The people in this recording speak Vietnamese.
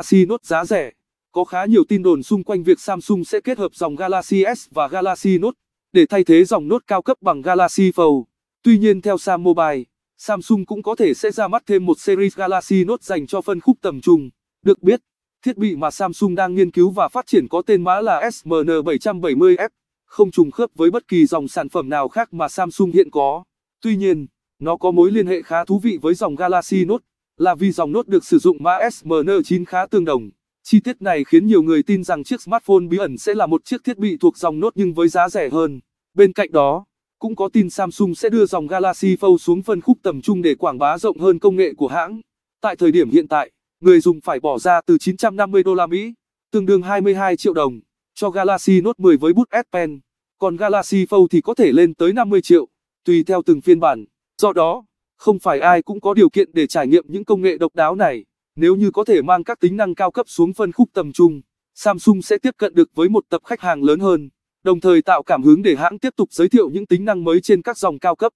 Galaxy Note giá rẻ. Có khá nhiều tin đồn xung quanh việc Samsung sẽ kết hợp dòng Galaxy S và Galaxy Note để thay thế dòng Note cao cấp bằng Galaxy Fold. Tuy nhiên theo Sam Mobile, Samsung cũng có thể sẽ ra mắt thêm một series Galaxy Note dành cho phân khúc tầm trung. Được biết, thiết bị mà Samsung đang nghiên cứu và phát triển có tên mã là SMN770F, không trùng khớp với bất kỳ dòng sản phẩm nào khác mà Samsung hiện có. Tuy nhiên, nó có mối liên hệ khá thú vị với dòng Galaxy Note là vì dòng nốt được sử dụng mã SMN9 khá tương đồng. Chi tiết này khiến nhiều người tin rằng chiếc smartphone bí ẩn sẽ là một chiếc thiết bị thuộc dòng nốt nhưng với giá rẻ hơn. Bên cạnh đó, cũng có tin Samsung sẽ đưa dòng Galaxy Fold xuống phân khúc tầm trung để quảng bá rộng hơn công nghệ của hãng. Tại thời điểm hiện tại, người dùng phải bỏ ra từ 950 đô la Mỹ, tương đương 22 triệu đồng, cho Galaxy Note 10 với bút S Pen, còn Galaxy Fold thì có thể lên tới 50 triệu, tùy theo từng phiên bản. Do đó, không phải ai cũng có điều kiện để trải nghiệm những công nghệ độc đáo này. Nếu như có thể mang các tính năng cao cấp xuống phân khúc tầm trung, Samsung sẽ tiếp cận được với một tập khách hàng lớn hơn, đồng thời tạo cảm hứng để hãng tiếp tục giới thiệu những tính năng mới trên các dòng cao cấp.